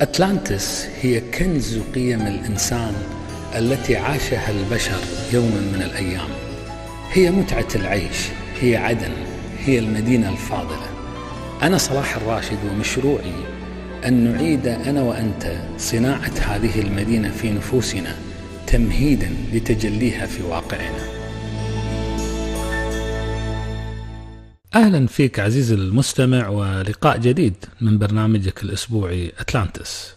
أتلانتس هي كنز قيم الإنسان التي عاشها البشر يوما من الأيام هي متعة العيش هي عدن هي المدينة الفاضلة أنا صلاح الراشد ومشروعي أن نعيد أنا وأنت صناعة هذه المدينة في نفوسنا تمهيدا لتجليها في واقعنا أهلا فيك عزيزي المستمع ولقاء جديد من برنامجك الأسبوعي أتلانتس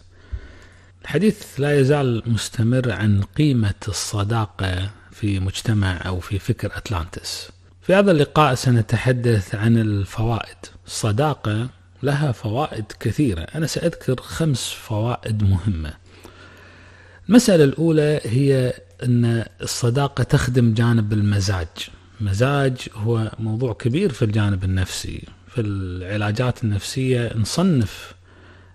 الحديث لا يزال مستمر عن قيمة الصداقة في مجتمع أو في فكر أتلانتس في هذا اللقاء سنتحدث عن الفوائد الصداقة لها فوائد كثيرة أنا سأذكر خمس فوائد مهمة المسألة الأولى هي أن الصداقة تخدم جانب المزاج مزاج هو موضوع كبير في الجانب النفسي في العلاجات النفسية نصنف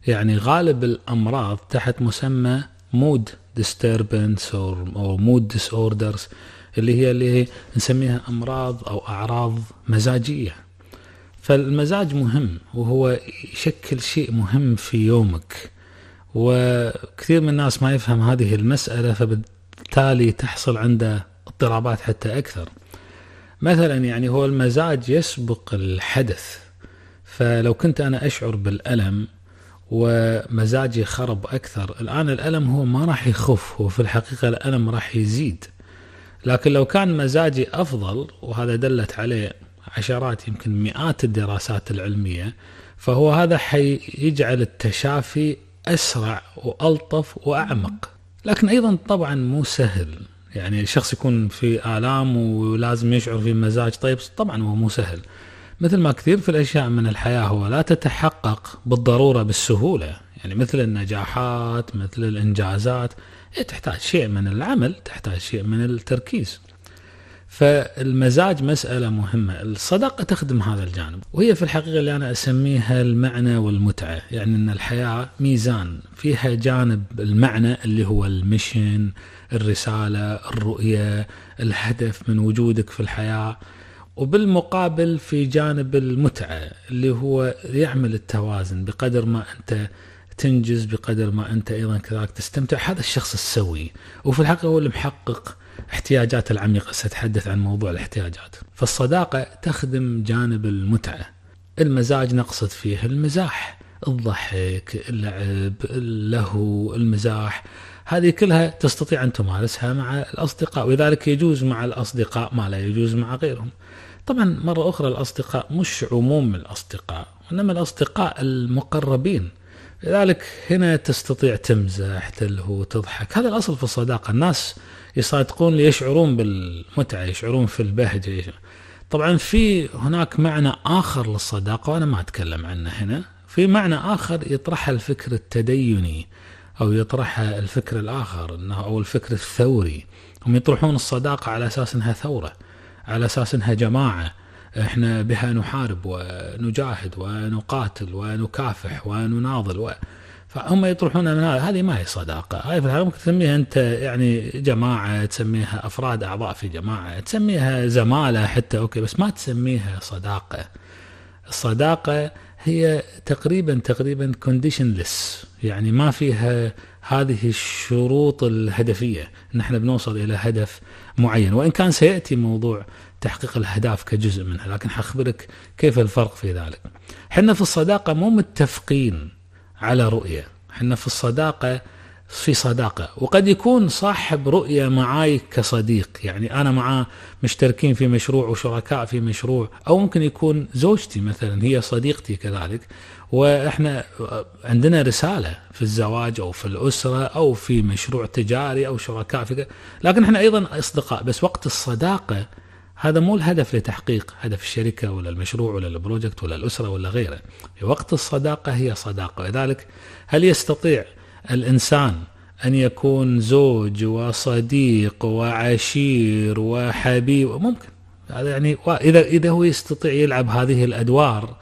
يعني غالب الأمراض تحت مسمى مود disturbance أو مود disorders اللي هي اللي هي نسميها أمراض أو أعراض مزاجية فالمزاج مهم وهو يشكل شيء مهم في يومك وكثير من الناس ما يفهم هذه المسألة فبالتالي تحصل عنده اضطرابات حتى أكثر مثلا يعني هو المزاج يسبق الحدث فلو كنت أنا أشعر بالألم ومزاجي خرب أكثر الآن الألم هو ما راح يخف هو في الحقيقة الألم راح يزيد لكن لو كان مزاجي أفضل وهذا دلت عليه عشرات يمكن مئات الدراسات العلمية فهو هذا حيجعل التشافي أسرع وألطف وأعمق لكن أيضا طبعا مو سهل يعني الشخص يكون في آلام ولازم يشعر في مزاج طيب طبعا هو مو سهل مثل ما كثير في الأشياء من الحياة هو لا تتحقق بالضرورة بالسهولة يعني مثل النجاحات مثل الإنجازات إيه، تحتاج شيء من العمل تحتاج شيء من التركيز فالمزاج مسألة مهمة الصداقة تخدم هذا الجانب وهي في الحقيقة اللي أنا أسميها المعنى والمتعة يعني أن الحياة ميزان فيها جانب المعنى اللي هو المشن الرسالة الرؤية الهدف من وجودك في الحياة وبالمقابل في جانب المتعة اللي هو يعمل التوازن بقدر ما أنت تنجز بقدر ما أنت أيضا كذلك تستمتع هذا الشخص السوي وفي الحقيقة هو المحقق احتياجات العميقة ستحدث عن موضوع الاحتياجات فالصداقة تخدم جانب المتعة المزاج نقصد فيه المزاح الضحك اللعب اللهو المزاح هذه كلها تستطيع أن تمارسها مع الأصدقاء ولذلك يجوز مع الأصدقاء ما لا يجوز مع غيرهم طبعا مرة أخرى الأصدقاء مش عموم الأصدقاء وإنما الأصدقاء المقربين لذلك هنا تستطيع تمزح تلهو تضحك هذا الأصل في الصداقة الناس يصادقون ليشعرون بالمتعة يشعرون في البهجة طبعا في هناك معنى آخر للصداقة وأنا ما أتكلم عنه هنا في معنى آخر يطرحها الفكر التديني أو يطرحها الفكر الآخر أنه أو الفكر الثوري هم يطرحون الصداقة على أساس أنها ثورة على أساس أنها جماعة احنا بها نحارب ونجاهد ونقاتل ونكافح ونناضل و... فهم يطرحون ان هذه ما هي صداقه، هاي في ممكن تسميها انت يعني جماعه، تسميها افراد اعضاء في جماعه، تسميها زماله حتى اوكي بس ما تسميها صداقه. الصداقه هي تقريبا تقريبا كونديشنلس يعني ما فيها هذه الشروط الهدفيه ان احنا بنوصل الى هدف معين وان كان سياتي موضوع تحقيق الاهداف كجزء منها لكن حخبرك كيف الفرق في ذلك. احنا في الصداقه مو متفقين على رؤية احنا في الصداقة في صداقة وقد يكون صاحب رؤية معاي كصديق يعني أنا معاه مشتركين في مشروع وشركاء في مشروع أو ممكن يكون زوجتي مثلا هي صديقتي كذلك وإحنا عندنا رسالة في الزواج أو في الأسرة أو في مشروع تجاري أو شركاء في لكن إحنا أيضا أصدقاء بس وقت الصداقة هذا مو الهدف لتحقيق هدف الشركة ولا المشروع ولا البروجكت ولا الأسرة ولا غيره في وقت الصداقة هي صداقة لذلك هل يستطيع الإنسان أن يكون زوج وصديق وعشير وحبيب ممكن هذا يعني إذا إذا هو يستطيع يلعب هذه الأدوار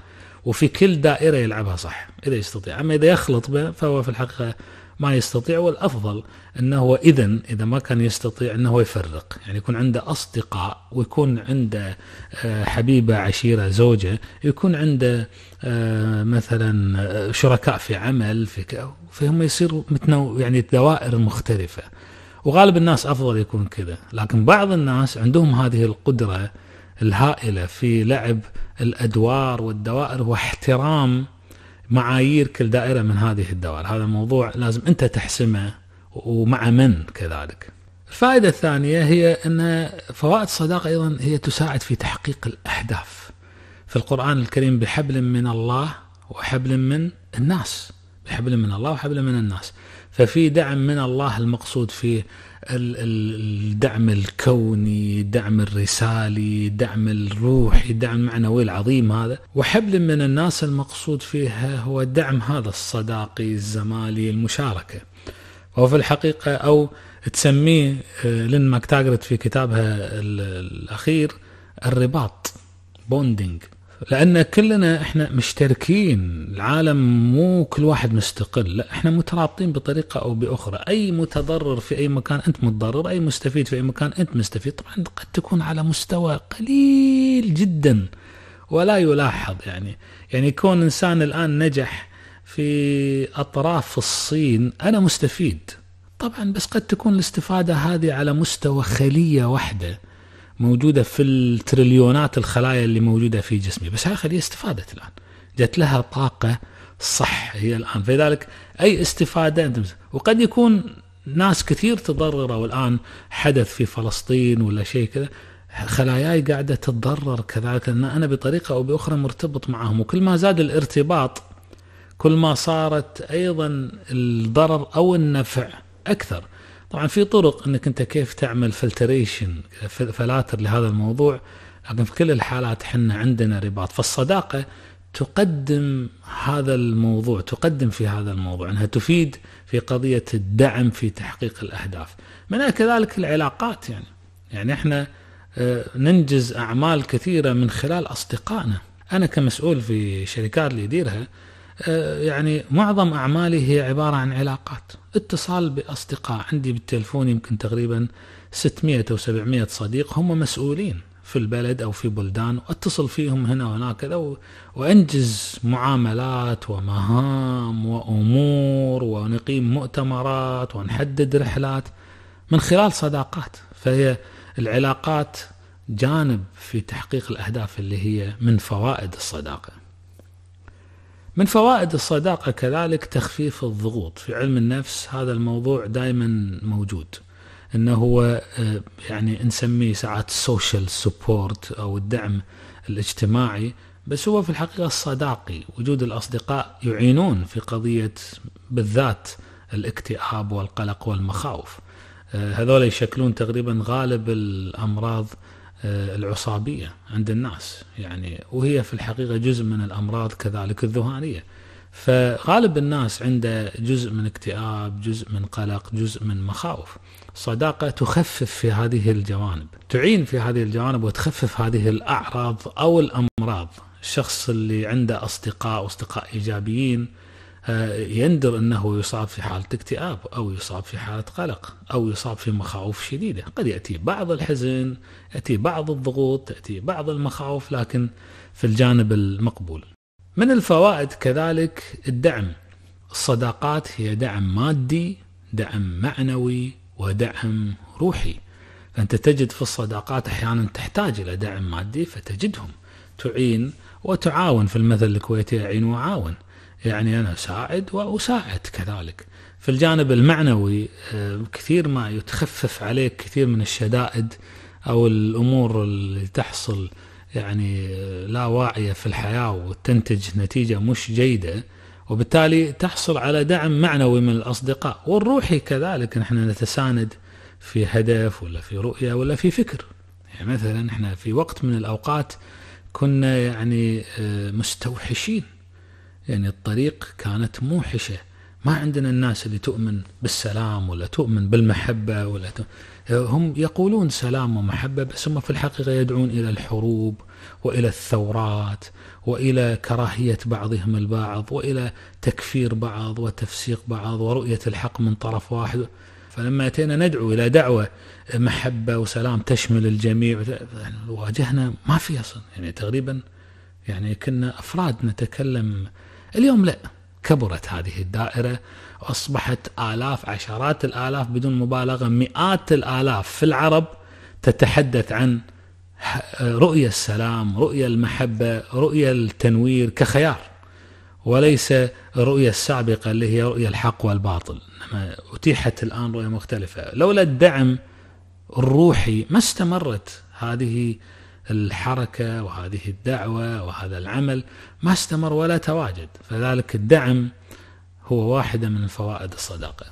وفي كل دائرة يلعبها صح إذا يستطيع أما إذا يخلط فهو في الحقيقة ما يستطيع والافضل انه اذا اذا ما كان يستطيع انه يفرق يعني يكون عنده اصدقاء ويكون عنده آه، حبيبه عشيره زوجه يكون عنده آه، مثلا آه، شركاء في عمل في فهم يصير متنوع يعني دوائر مختلفه وغالب الناس افضل يكون كذا لكن بعض الناس عندهم هذه القدره الهائله في لعب الادوار والدوائر واحترام معايير كل دائرة من هذه الدوائر هذا موضوع لازم أنت تحسمه ومع من كذلك الفائدة الثانية هي أن فوائد الصداقة أيضا هي تساعد في تحقيق الأهداف في القرآن الكريم بحبل من الله وحبل من الناس بحبل من الله وحبل من الناس ففي دعم من الله المقصود فيه الدعم الكوني دعم الرسالي دعم الروحي دعم المعنوي العظيم هذا وحبل من الناس المقصود فيها هو دعم هذا الصداقي الزمالي المشاركة وفي الحقيقة أو تسميه آه، لين ماكتاجرت في كتابها الأخير الرباط بوندينج لان كلنا احنا مشتركين العالم مو كل واحد مستقل لا احنا مترابطين بطريقه او باخرى اي متضرر في اي مكان انت متضرر اي مستفيد في اي مكان انت مستفيد طبعا قد تكون على مستوى قليل جدا ولا يلاحظ يعني يعني كون انسان الان نجح في اطراف الصين انا مستفيد طبعا بس قد تكون الاستفاده هذه على مستوى خليه واحده موجوده في التريليونات الخلايا اللي موجوده في جسمي بس اخر هي استفادت الان جت لها طاقه صح هي الان فلذلك اي استفاده انت وقد يكون ناس كثير تضرروا الان حدث في فلسطين ولا شيء كذا خلاياي قاعده تتضرر كذلك لان انا بطريقه او باخرى مرتبط معهم وكل ما زاد الارتباط كل ما صارت ايضا الضرر او النفع اكثر طبعا في طرق انك انت كيف تعمل فلتريشن فلاتر لهذا الموضوع لكن في كل الحالات احنا عندنا رباط فالصداقه تقدم هذا الموضوع تقدم في هذا الموضوع انها تفيد في قضيه الدعم في تحقيق الاهداف منها كذلك العلاقات يعني يعني احنا آه، ننجز اعمال كثيره من خلال اصدقائنا انا كمسؤول في شركات اللي يديرها آه، يعني معظم أعمالي هي عبارة عن علاقات اتصال بأصدقاء عندي بالتلفون يمكن تقريبا 600 أو 700 صديق هم مسؤولين في البلد أو في بلدان وأتصل فيهم هنا وهناك كذا وأنجز معاملات ومهام وأمور ونقيم مؤتمرات ونحدد رحلات من خلال صداقات فهي العلاقات جانب في تحقيق الأهداف اللي هي من فوائد الصداقة من فوائد الصداقة كذلك تخفيف الضغوط في علم النفس هذا الموضوع دائما موجود انه هو آه، يعني نسميه ساعات السوشيال سبورت او الدعم الاجتماعي بس هو في الحقيقة الصداقي وجود الأصدقاء يعينون في قضية بالذات الاكتئاب والقلق والمخاوف آه، هذول يشكلون تقريبا غالب الأمراض آه، العصابية عند الناس يعني وهي في الحقيقة جزء من الأمراض كذلك الذهانية فغالب الناس عنده جزء من اكتئاب جزء من قلق جزء من مخاوف الصداقة تخفف في هذه الجوانب تعين في هذه الجوانب وتخفف هذه الأعراض أو الأمراض الشخص اللي عنده أصدقاء أصدقاء إيجابيين آه، يندر أنه يصاب في حالة اكتئاب أو يصاب في حالة قلق أو يصاب في مخاوف شديدة قد يأتي بعض الحزن يأتي بعض الضغوط تأتي بعض المخاوف لكن في الجانب المقبول من الفوائد كذلك الدعم الصداقات هي دعم مادي دعم معنوي ودعم روحي فأنت تجد في الصداقات أحيانا تحتاج إلى دعم مادي فتجدهم تعين وتعاون في المثل الكويتي أعين وعاون يعني أنا ساعد وأساعد كذلك في الجانب المعنوي آه، كثير ما يتخفف عليك كثير من الشدائد أو الأمور اللي تحصل يعني آه، لا واعية في الحياة وتنتج نتيجة مش جيدة وبالتالي تحصل على دعم معنوي من الأصدقاء والروحي كذلك نحن نتساند في هدف ولا في رؤية ولا في فكر يعني مثلا احنا في وقت من الأوقات كنا يعني آه، مستوحشين يعني الطريق كانت موحشة ما عندنا الناس اللي تؤمن بالسلام ولا تؤمن بالمحبة ولا ت... هم يقولون سلام ومحبة بس هم في الحقيقة يدعون إلى الحروب وإلى الثورات وإلى كراهية بعضهم البعض وإلى تكفير بعض وتفسيق بعض ورؤية الحق من طرف واحد فلما أتينا ندعو إلى دعوة محبة وسلام تشمل الجميع واجهنا ما في أصلا يعني تقريبا يعني كنا أفراد نتكلم اليوم لا كبرت هذه الدائرة أصبحت آلاف عشرات الآلاف بدون مبالغة مئات الآلاف في العرب تتحدث عن رؤية السلام رؤية المحبة رؤية التنوير كخيار وليس الرؤية السابقة اللي هي رؤية الحق والباطل إنما أتيحت الآن رؤية مختلفة لولا الدعم الروحي ما استمرت هذه الحركة وهذه الدعوة وهذا العمل ما استمر ولا تواجد فذلك الدعم هو واحدة من فوائد الصداقة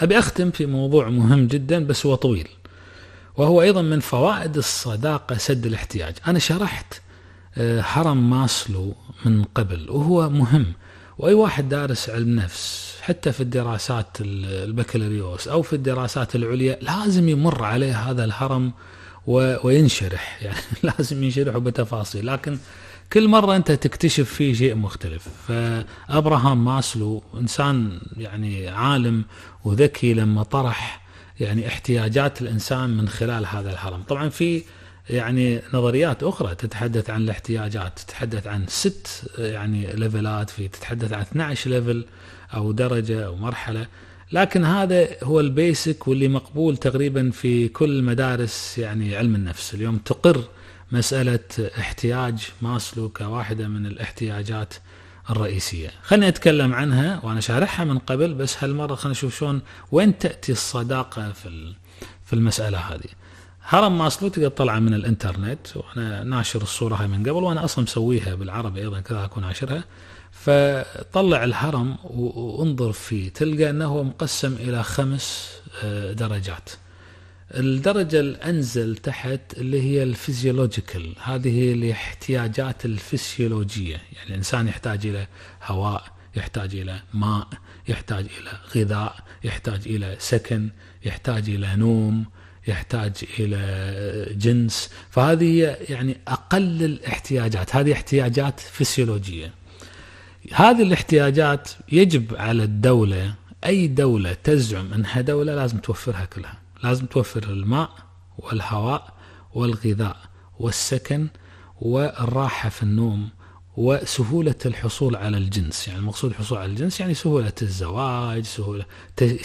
أبي أختم في موضوع مهم جدا بس هو طويل وهو أيضا من فوائد الصداقة سد الاحتياج أنا شرحت هرم آه، ماسلو من قبل وهو مهم وأي واحد دارس علم نفس حتى في الدراسات البكالوريوس أو في الدراسات العليا لازم يمر عليه هذا الهرم وينشرح يعني لازم ينشرح بتفاصيل لكن كل مرة أنت تكتشف فيه شيء مختلف فأبراهام ماسلو إنسان يعني عالم وذكي لما طرح يعني احتياجات الإنسان من خلال هذا الهرم طبعا في يعني نظريات اخرى تتحدث عن الاحتياجات تتحدث عن ست يعني ليفلات في تتحدث عن 12 ليفل او درجه او مرحله لكن هذا هو البيسك واللي مقبول تقريبا في كل مدارس يعني علم النفس اليوم تقر مسألة احتياج ماسلو كواحدة من الاحتياجات الرئيسية خليني أتكلم عنها وأنا شارحها من قبل بس هالمرة خلينا نشوف شلون وين تأتي الصداقة في في المسألة هذه هرم ماسلو تقدر تطلعه من الانترنت وانا ناشر الصوره هاي من قبل وانا اصلا مسويها بالعربي ايضا كذا اكون ناشرها فطلع الهرم وانظر فيه تلقى أنه مقسم إلى خمس آه، درجات الدرجة الأنزل تحت اللي هي الفيزيولوجيكال هذه الاحتياجات الفسيولوجية يعني الإنسان يحتاج إلى هواء يحتاج إلى ماء يحتاج إلى غذاء يحتاج إلى سكن يحتاج إلى نوم يحتاج إلى جنس فهذه يعني أقل الاحتياجات هذه احتياجات فسيولوجية هذه الاحتياجات يجب على الدولة أي دولة تزعم أنها دولة لازم توفرها كلها لازم توفر الماء والهواء والغذاء والسكن والراحة في النوم وسهولة الحصول على الجنس يعني المقصود الحصول على الجنس يعني سهولة الزواج سهولة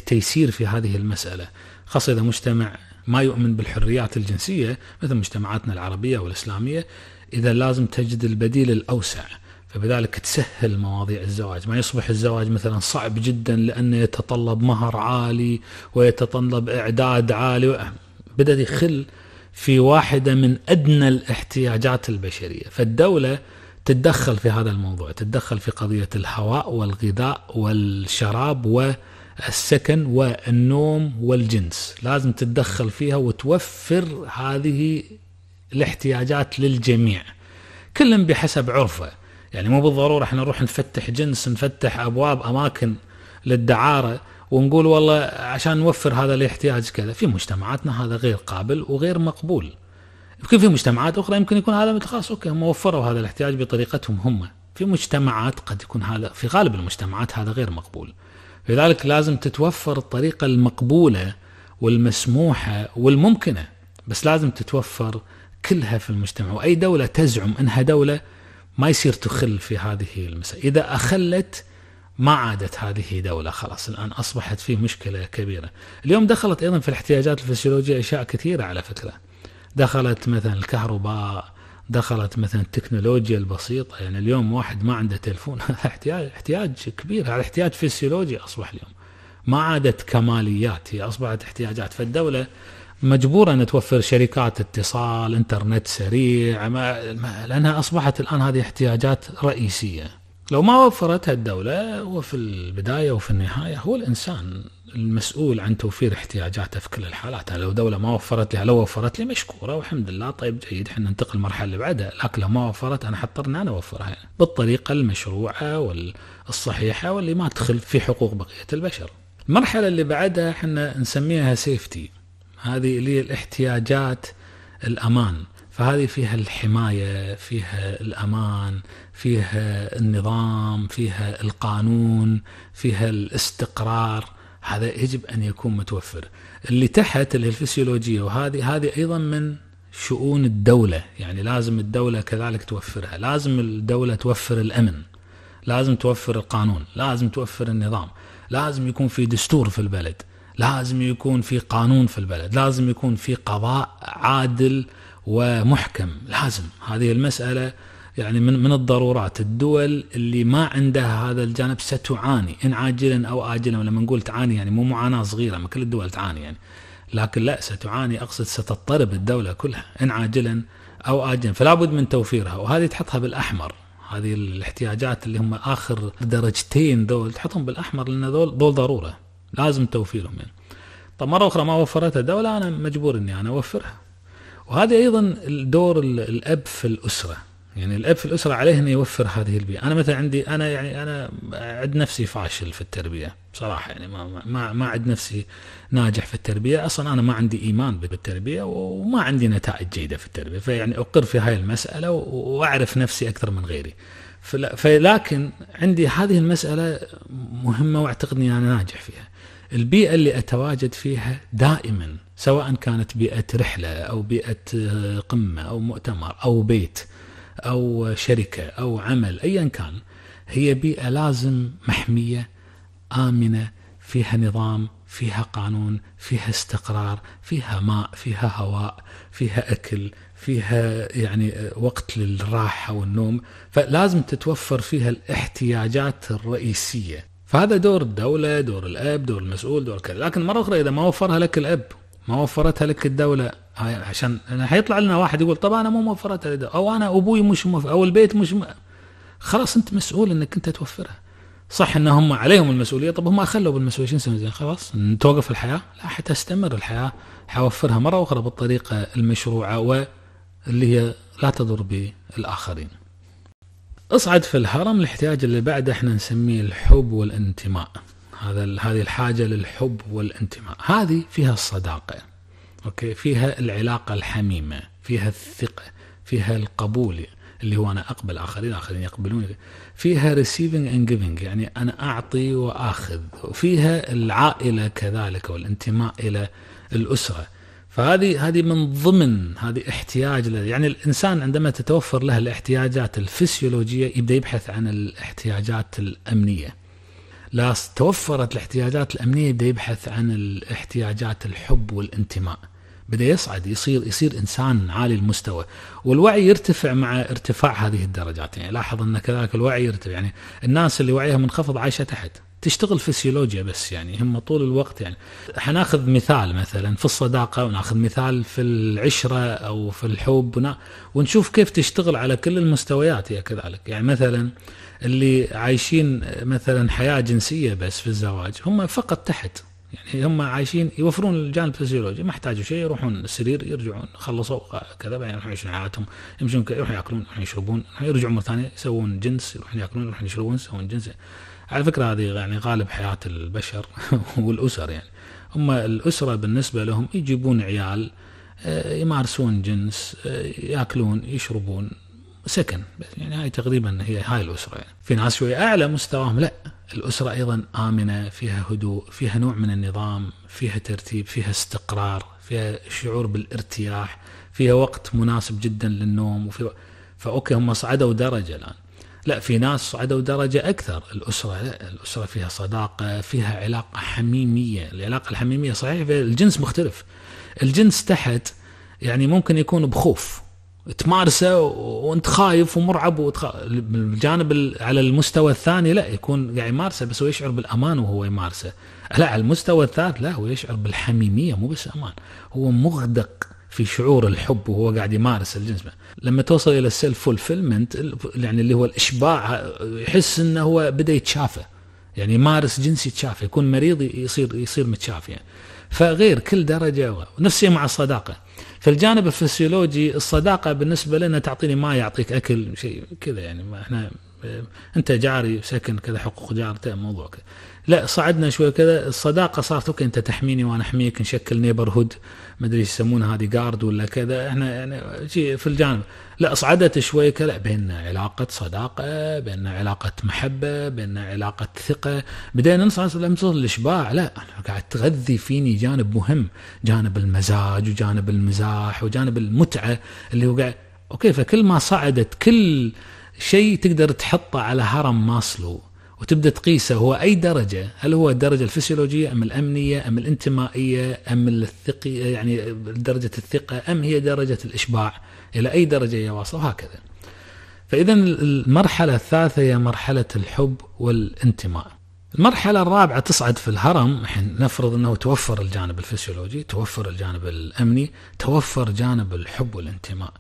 تيسير في هذه المسألة خاصة إذا مجتمع ما يؤمن بالحريات الجنسية مثل مجتمعاتنا العربية والإسلامية إذا لازم تجد البديل الأوسع فبذلك تسهل مواضيع الزواج ما يصبح الزواج مثلا صعب جدا لأنه يتطلب مهر عالي ويتطلب إعداد عالي بدأ يخل في واحدة من أدنى الاحتياجات البشرية فالدولة تتدخل في هذا الموضوع تتدخل في قضية الهواء والغذاء والشراب والسكن والنوم والجنس لازم تتدخل فيها وتوفر هذه الاحتياجات للجميع كل بحسب عرفه يعني مو بالضروره احنا نروح نفتح جنس نفتح ابواب اماكن للدعاره ونقول والله عشان نوفر هذا الاحتياج كذا في مجتمعاتنا هذا غير قابل وغير مقبول يمكن في مجتمعات اخرى يمكن يكون هذا متخصص اوكي هم وفروا هذا الاحتياج بطريقتهم هم في مجتمعات قد يكون هذا في غالب المجتمعات هذا غير مقبول لذلك لازم تتوفر الطريقه المقبوله والمسموحه والممكنه بس لازم تتوفر كلها في المجتمع واي دوله تزعم انها دوله ما يصير تخل في هذه المسألة إذا أخلت ما عادت هذه دولة خلاص الآن أصبحت في مشكلة كبيرة اليوم دخلت أيضا في الاحتياجات الفسيولوجية أشياء كثيرة على فكرة دخلت مثلا الكهرباء دخلت مثلا التكنولوجيا البسيطة يعني اليوم واحد ما عنده تلفون احتياج احتياج كبير هذا احتياج فسيولوجي أصبح اليوم ما عادت كماليات هي أصبحت احتياجات فالدولة مجبورة أن توفر شركات اتصال إنترنت سريع ما ما لأنها أصبحت الآن هذه احتياجات رئيسية لو ما وفرتها الدولة وفي البداية وفي النهاية هو الإنسان المسؤول عن توفير احتياجاته في كل الحالات لو دولة ما وفرت لي لو وفرت لي مشكورة والحمد لله طيب جيد احنا ننتقل المرحلة اللي بعدها لكن لو ما وفرت أنا ان أنا أوفرها بالطريقة المشروعة والصحيحة واللي ما تدخل في حقوق بقية البشر المرحلة اللي بعدها احنا نسميها سيفتي هذه هي الاحتياجات الأمان فهذه فيها الحماية فيها الأمان فيها النظام فيها القانون فيها الاستقرار هذا يجب أن يكون متوفر اللي تحت اللي الفسيولوجية وهذه هذه أيضا من شؤون الدولة يعني لازم الدولة كذلك توفرها لازم الدولة توفر الأمن لازم توفر القانون لازم توفر النظام لازم يكون في دستور في البلد لازم يكون في قانون في البلد لازم يكون في قضاء عادل ومحكم لازم هذه المسألة يعني من من الضرورات الدول اللي ما عندها هذا الجانب ستعاني ان عاجلا او اجلا لما نقول تعاني يعني مو معاناه صغيره ما كل الدول تعاني يعني لكن لا ستعاني اقصد ستضطرب الدوله كلها ان عاجلا او اجلا فلا بد من توفيرها وهذه تحطها بالاحمر هذه الاحتياجات اللي هم اخر درجتين دول تحطهم بالاحمر لان دول دول ضروره لازم توفيرهم يعني طب مرة أخرى ما وفرتها الدولة أنا مجبور إني أنا أوفرها وهذا أيضا دور الأب في الأسرة يعني الأب في الأسرة عليه إنه يوفر هذه البيئة أنا مثلا عندي أنا يعني أنا أعد نفسي فاشل في التربية بصراحة يعني ما ما ما أعد نفسي ناجح في التربية أصلا أنا ما عندي إيمان بالتربية وما عندي نتائج جيدة في التربية فيعني أقر في هاي المسألة وأعرف نفسي أكثر من غيري فلكن عندي هذه المسألة مهمة وأعتقد أني أنا ناجح فيها البيئة اللي أتواجد فيها دائما سواء كانت بيئة رحلة أو بيئة آه، قمة أو مؤتمر أو بيت أو شركة أو عمل أيا كان هي بيئة لازم محمية آمنة فيها نظام فيها قانون فيها استقرار فيها ماء فيها هواء فيها أكل فيها يعني آه، وقت للراحة والنوم فلازم تتوفر فيها الاحتياجات الرئيسية فهذا دور الدولة دور الأب دور المسؤول دور كذا لكن مرة أخرى إذا ما وفرها لك الأب ما وفرتها لك الدولة عشان حيطلع لنا واحد يقول طبعا أنا مو موفرتها لدولة. أو أنا أبوي مش موفر أو البيت مش م... خلاص أنت مسؤول أنك أنت توفرها صح ان هم عليهم المسؤوليه طب هم اخلوا بالمسؤوليه شو نسوي خلاص توقف الحياه لا حتستمر الحياه حوفرها مره اخرى بالطريقه المشروعه واللي هي لا تضر بالاخرين اصعد في الهرم الاحتياج اللي بعده احنا نسميه الحب والانتماء هذا هذه الحاجه للحب والانتماء هذه فيها الصداقه اوكي فيها العلاقه الحميمه فيها الثقه فيها القبول اللي هو انا اقبل اخرين اخرين يقبلون فيها ريسيفنج اند جيفنج يعني انا اعطي واخذ وفيها العائله كذلك والانتماء الى الاسره فهذه هذه من ضمن هذه احتياج يعني الانسان عندما تتوفر له الاحتياجات الفسيولوجيه يبدا يبحث عن الاحتياجات الامنيه. لا توفرت الاحتياجات الامنيه يبدا يبحث عن الاحتياجات الحب والانتماء. بدا يصعد يصير يصير انسان عالي المستوى والوعي يرتفع مع ارتفاع هذه الدرجات يعني لاحظ ان كذلك الوعي يرتفع يعني الناس اللي وعيها منخفض عايشه تحت تشتغل فسيولوجيا بس يعني هم طول الوقت يعني حناخذ مثال مثلا في الصداقة وناخذ مثال في العشرة أو في الحب ونشوف كيف تشتغل على كل المستويات هي كذلك يعني مثلا اللي عايشين مثلا حياة جنسية بس في الزواج هم فقط تحت يعني هم عايشين يوفرون الجانب الفسيولوجي ما يحتاجوا شيء يروحون السرير يرجعون خلصوا كذا بعدين يروحون يعيشون حياتهم يمشون يروحون ياكلون يروحون يشربون يرجعون مره ثانيه يسوون جنس يروحون ياكلون يروحون يشربون يسوون جنس على فكرة هذه يعني غالب حياة البشر والأسر يعني هم الأسرة بالنسبة لهم يجيبون عيال آه، يمارسون جنس آه، ياكلون يشربون سكن يعني هاي تقريبا هي هاي الأسرة يعني. في ناس شوي أعلى مستواهم لا الأسرة أيضا آمنة فيها هدوء فيها نوع من النظام فيها ترتيب فيها استقرار فيها شعور بالارتياح فيها وقت مناسب جدا للنوم وفي فأوكي هم صعدوا درجة الآن لا في ناس صعدوا درجة أكثر الأسرة لا الأسرة فيها صداقة فيها علاقة حميمية العلاقة الحميمية صحيح الجنس مختلف الجنس تحت يعني ممكن يكون بخوف تمارسه وانت خايف ومرعب بالجانب على المستوى الثاني لا يكون قاعد يعني يمارسه بس هو يشعر بالامان وهو يمارسه لا على المستوى الثالث لا هو يشعر بالحميميه مو بس امان هو مغدق في شعور الحب وهو قاعد يمارس الجنس لما توصل الى السيلف فولفيلمنت يعني اللي هو الاشباع يحس انه هو بدا يتشافى يعني يمارس جنس يتشافى يكون مريض يصير يصير متشافى يعني فغير كل درجه نفسي مع الصداقه فالجانب الفسيولوجي الصداقه بالنسبه لنا تعطيني ما يعطيك اكل شيء كذا يعني ما احنا انت جاري سكن كذا حقوق جارته موضوع كذا لا صعدنا شوي كذا الصداقه صارت اوكي انت تحميني وانا احميك نشكل نيبر هود ما ادري ايش يسمونها هذه جارد ولا كذا احنا يعني في الجانب لا صعدت شوي كذا بيننا علاقه صداقه بيننا علاقه محبه بيننا علاقه ثقه بدينا نصعد نوصل الاشباع لا انا قاعد تغذي فيني جانب مهم جانب المزاج وجانب المزاح وجانب المتعه اللي هو قاعد اوكي فكل ما صعدت كل شيء تقدر تحطه على هرم ماسلو وتبدا تقيسه هو اي درجه هل هو الدرجه الفسيولوجيه ام الامنيه ام الانتمائيه ام الثقي يعني درجه الثقه ام هي درجه الاشباع الى اي درجه يواصل وهكذا فاذا المرحله الثالثه هي مرحله الحب والانتماء المرحلة الرابعة تصعد في الهرم نفرض أنه توفر الجانب الفسيولوجي توفر الجانب الأمني توفر جانب الحب والانتماء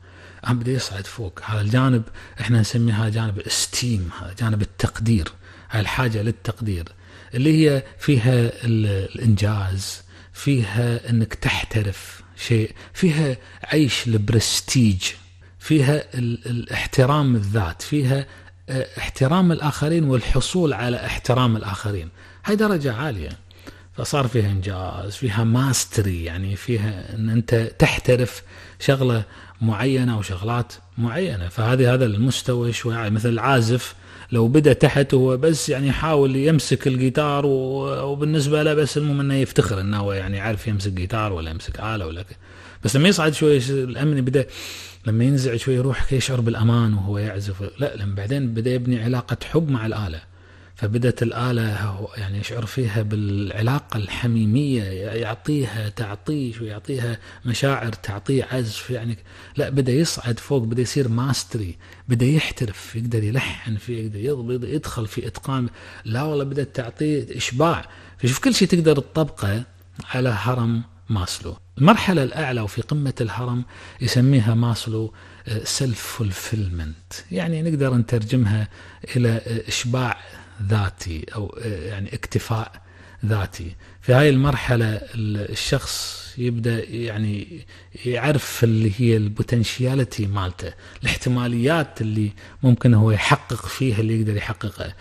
عم بده يصعد فوق هذا الجانب احنا نسميها جانب استيم هذا جانب التقدير الحاجة للتقدير اللي هي فيها الإنجاز فيها أنك تحترف شيء فيها عيش البرستيج فيها الاحترام الذات فيها آه، احترام الآخرين والحصول على احترام الآخرين هاي درجة عالية فصار فيها انجاز فيها ماستري يعني فيها ان انت تحترف شغله معينه وشغلات معينه فهذه هذا المستوى شوي مثل العازف لو بدا تحت هو بس يعني يحاول يمسك الجيتار وبالنسبه له بس المهم انه يفتخر انه هو يعني عارف يمسك جيتار ولا يمسك اله ولا كي. بس لما يصعد شوي الامن بدا لما ينزعج شوي يروح يشعر بالامان وهو يعزف لا لما بعدين بدا يبني علاقه حب مع الاله فبدت الآلة يعني يشعر فيها بالعلاقة الحميمية يعطيها تعطيش ويعطيها مشاعر تعطيه عزف يعني لا بدأ يصعد فوق بدأ يصير ماستري بدأ يحترف يقدر يلحن فيه يقدر يضبط يدخل في إتقان لا والله بدأت تعطيه إشباع فشوف كل شيء تقدر تطبقه على هرم ماسلو المرحلة الأعلى وفي قمة الهرم يسميها ماسلو سيلف آه، فولفيلمنت يعني نقدر نترجمها إلى آه، إشباع ذاتي او يعني اكتفاء ذاتي في هاي المرحله الشخص يبدا يعني يعرف اللي هي البوتنشياليتي مالته الاحتماليات اللي ممكن هو يحقق فيها اللي يقدر يحققه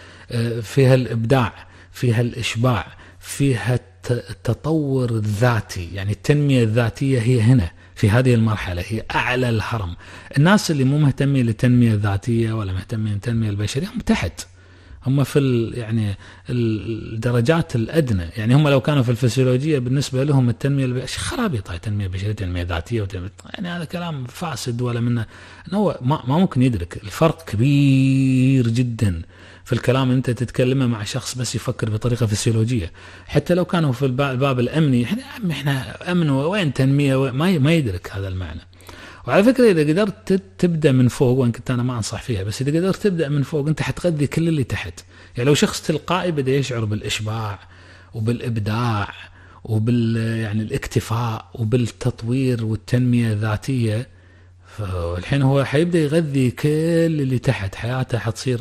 فيها الابداع فيها الاشباع فيها التطور الذاتي يعني التنميه الذاتيه هي هنا في هذه المرحله هي اعلى الهرم الناس اللي مو مهتمين للتنميه الذاتيه ولا مهتمين للتنميه البشريه هم تحت هم في ال يعني الدرجات الادنى يعني هم لو كانوا في الفسيولوجيه بالنسبه لهم التنميه البشريه خرابيط هاي تنميه بشريه تنميه ذاتيه وتنمية يعني هذا كلام فاسد ولا منه هو ما, ما ممكن يدرك الفرق كبير جدا في الكلام انت تتكلمه مع شخص بس يفكر بطريقه فسيولوجيه حتى لو كانوا في الباب الامني احنا احنا امن وين تنميه ما يدرك هذا المعنى وعلى فكره اذا قدرت تبدا من فوق وان كنت انا ما انصح فيها بس اذا قدرت تبدا من فوق انت حتغذي كل اللي تحت يعني لو شخص تلقائي بدا يشعر بالاشباع وبالابداع وبال يعني الاكتفاء وبالتطوير والتنميه الذاتيه فالحين هو حيبدا يغذي كل اللي تحت حياته حتصير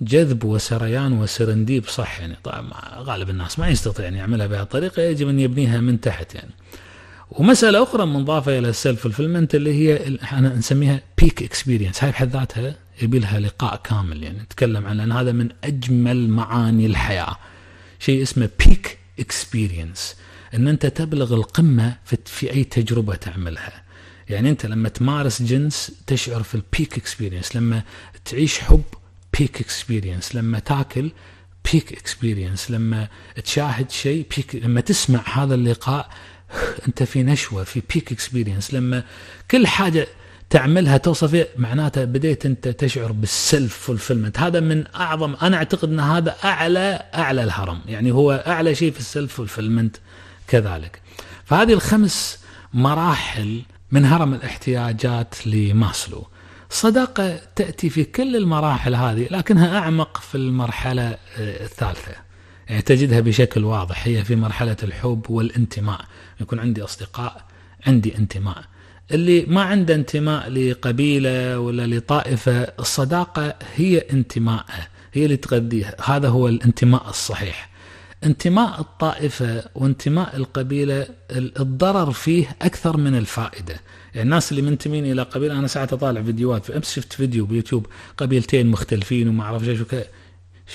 جذب وسريان وسرنديب صح يعني طبعا غالب الناس ما يستطيع ان يعملها بهالطريقه يجب ان يبنيها من تحت يعني ومسألة أخرى منضافة إلى السيلف فولفلمنت اللي هي أنا نسميها بيك اكسبيرينس هاي بحد ذاتها يبي لها لقاء كامل يعني نتكلم عن لأن هذا من أجمل معاني الحياة شيء اسمه بيك اكسبيرينس أن أنت تبلغ القمة في أي تجربة تعملها يعني أنت لما تمارس جنس تشعر في البيك اكسبيرينس لما تعيش حب بيك اكسبيرينس لما تاكل بيك اكسبيرينس لما تشاهد شيء بيك لما تسمع هذا اللقاء انت في نشوه في بيك اكسبيرينس لما كل حاجه تعملها توصل فيها معناته بديت انت تشعر بالسلف فولفيلمنت هذا من اعظم انا اعتقد ان هذا اعلى اعلى الهرم يعني هو اعلى شيء في السلف فولفيلمنت كذلك فهذه الخمس مراحل من هرم الاحتياجات لماسلو صداقه تاتي في كل المراحل هذه لكنها اعمق في المرحله آه، الثالثه تجدها بشكل واضح هي في مرحلة الحب والانتماء يكون عندي أصدقاء عندي انتماء اللي ما عنده انتماء لقبيلة ولا لطائفة الصداقة هي انتماءه هي اللي تغذيه هذا هو الانتماء الصحيح انتماء الطائفة وانتماء القبيلة الضرر فيه أكثر من الفائدة يعني الناس اللي منتمين إلى قبيلة أنا ساعات أطالع فيديوهات فأمس شفت فيديو بيوتيوب قبيلتين مختلفين وما أعرف ايش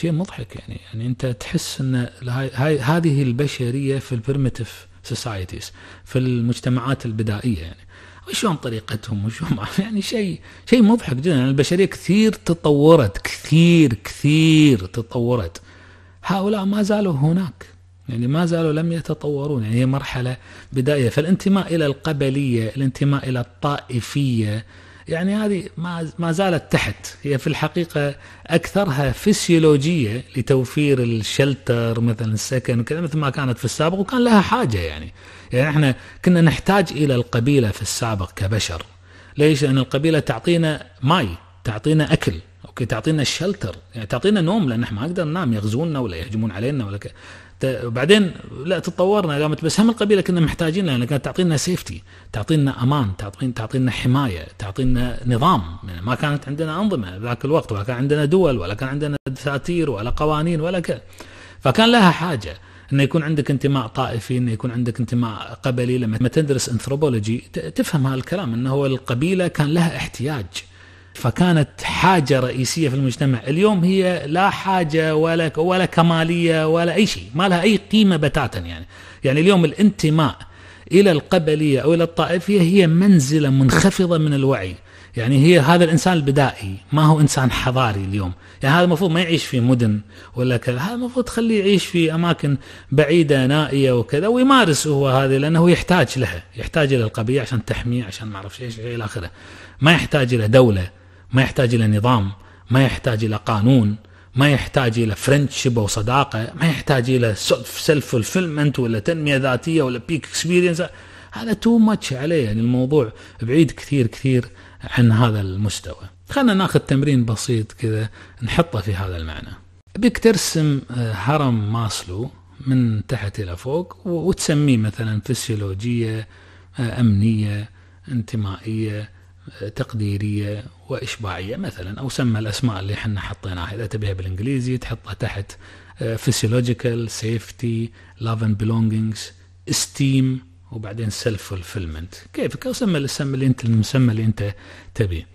شيء مضحك يعني يعني انت تحس ان هاي هذه البشريه في البرمتيف سوسايتيز في المجتمعات البدائيه يعني وشلون طريقتهم وشلون يعني شيء شيء مضحك جدا يعني البشريه كثير تطورت كثير كثير تطورت هؤلاء ما زالوا هناك يعني ما زالوا لم يتطورون يعني هي مرحله بدائيه فالانتماء الى القبليه الانتماء الى الطائفيه يعني هذه ما ما زالت تحت هي في الحقيقه اكثرها فسيولوجيه لتوفير الشلتر مثلا السكن وكذا مثل ما كانت في السابق وكان لها حاجه يعني يعني احنا كنا نحتاج الى القبيله في السابق كبشر ليش؟ لان القبيله تعطينا ماي تعطينا اكل اوكي تعطينا الشلتر يعني تعطينا نوم لان احنا ما نقدر ننام يغزونا ولا يهجمون علينا ولا كذا وبعدين لا تطورنا قامت بس هم القبيله كنا محتاجين لها كانت تعطينا سيفتي تعطينا امان تعطينا تعطينا حمايه تعطينا نظام يعني ما كانت عندنا انظمه ذاك الوقت ولا كان عندنا دول ولا كان عندنا دساتير ولا قوانين ولا كذا فكان لها حاجه انه يكون عندك انتماء طائفي انه يكون عندك انتماء قبلي لما تدرس انثروبولوجي تفهم هالكلام انه هو القبيله كان لها احتياج فكانت حاجة رئيسية في المجتمع اليوم هي لا حاجة ولا ولا كمالية ولا أي شيء ما لها أي قيمة بتاتا يعني يعني اليوم الانتماء إلى القبلية أو إلى الطائفية هي منزلة منخفضة من الوعي يعني هي هذا الانسان البدائي ما هو انسان حضاري اليوم يعني هذا المفروض ما يعيش في مدن ولا كذا هذا المفروض تخليه يعيش في اماكن بعيده نائيه وكذا ويمارس هو هذه لانه يحتاج لها يحتاج الى القبيله عشان تحميه عشان ما اعرف ايش الى اخره ما يحتاج الى دوله ما يحتاج إلى نظام ما يحتاج إلى قانون ما يحتاج إلى فرنشيب أو صداقة ما يحتاج إلى سيلف فولفيلمنت ولا تنمية ذاتية ولا بيك اكسبيرينس هذا تو ماتش عليه يعني الموضوع بعيد كثير كثير عن هذا المستوى خلينا ناخذ تمرين بسيط كذا نحطه في هذا المعنى بيك ترسم آه، هرم ماسلو من تحت إلى فوق وتسميه مثلا فسيولوجية آه، أمنية انتمائية تقديرية وإشباعية مثلا أو سمى الأسماء اللي احنا حطيناها إذا تبيها بالإنجليزي تحطها تحت آه، physiological, سيفتي لاف اند belongings, استيم وبعدين سيلف fulfillment كيفك او سمى الاسم اللي انت المسمى اللي انت تبيه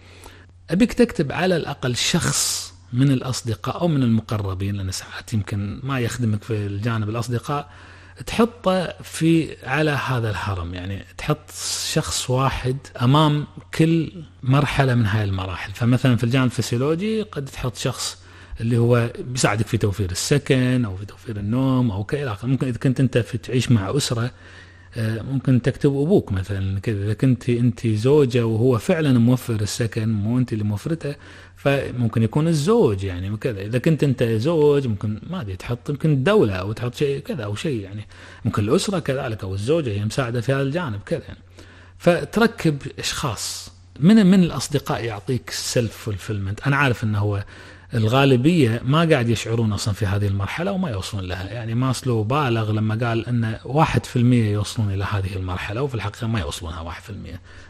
ابيك تكتب على الاقل شخص من الاصدقاء او من المقربين لان ساعات يمكن ما يخدمك في الجانب الاصدقاء تحطه في على هذا الهرم يعني تحط شخص واحد امام كل مرحله من هاي المراحل فمثلا في الجانب الفسيولوجي قد تحط شخص اللي هو بيساعدك في توفير السكن او في توفير النوم او كذا ممكن اذا كنت انت في تعيش مع اسره آه، ممكن تكتب ابوك مثلا كذا اذا كنت انت زوجه وهو فعلا موفر السكن مو انت اللي موفرته فممكن يكون الزوج يعني وكذا اذا كنت انت زوج ممكن ما ادري تحط يمكن الدوله او تحط شيء كذا او شيء يعني ممكن الاسره كذلك او الزوجه هي مساعده في هذا الجانب كذا يعني فتركب اشخاص من من الاصدقاء يعطيك سيلف فولفيلمنت انا عارف انه هو الغالبيه ما قاعد يشعرون اصلا في هذه المرحله وما يوصلون لها، يعني ماسلو بالغ لما قال ان 1% يوصلون الى هذه المرحله وفي الحقيقه ما يوصلونها 1%،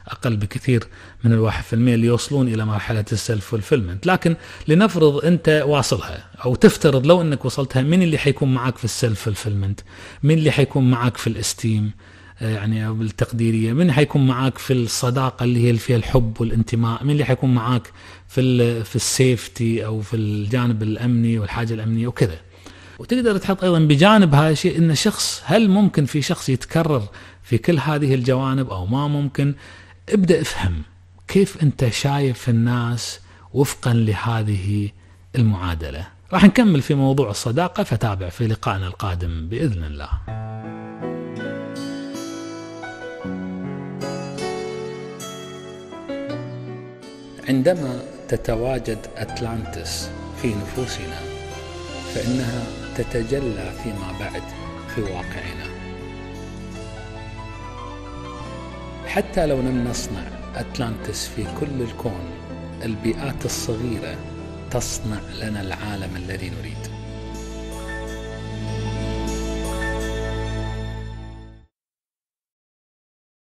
اقل بكثير من ال 1% اللي يوصلون الى مرحله السلف والفيلمنت لكن لنفرض انت واصلها او تفترض لو انك وصلتها من اللي حيكون معك في السلف والفيلمنت من اللي حيكون معك في الاستيم؟ آه، يعني بالتقديريه من حيكون معاك في الصداقه اللي هي فيها الحب والانتماء من اللي حيكون معاك في في السيفتي او في الجانب الامني والحاجه الامنيه وكذا وتقدر تحط ايضا بجانب هذا الشيء ان شخص هل ممكن في شخص يتكرر في كل هذه الجوانب او ما ممكن ابدا افهم كيف انت شايف الناس وفقا لهذه المعادله راح نكمل في موضوع الصداقه فتابع في لقائنا القادم باذن الله عندما تتواجد أتلانتس في نفوسنا فإنها تتجلى فيما بعد في واقعنا حتى لو لم نصنع أتلانتس في كل الكون البيئات الصغيرة تصنع لنا العالم الذي نريد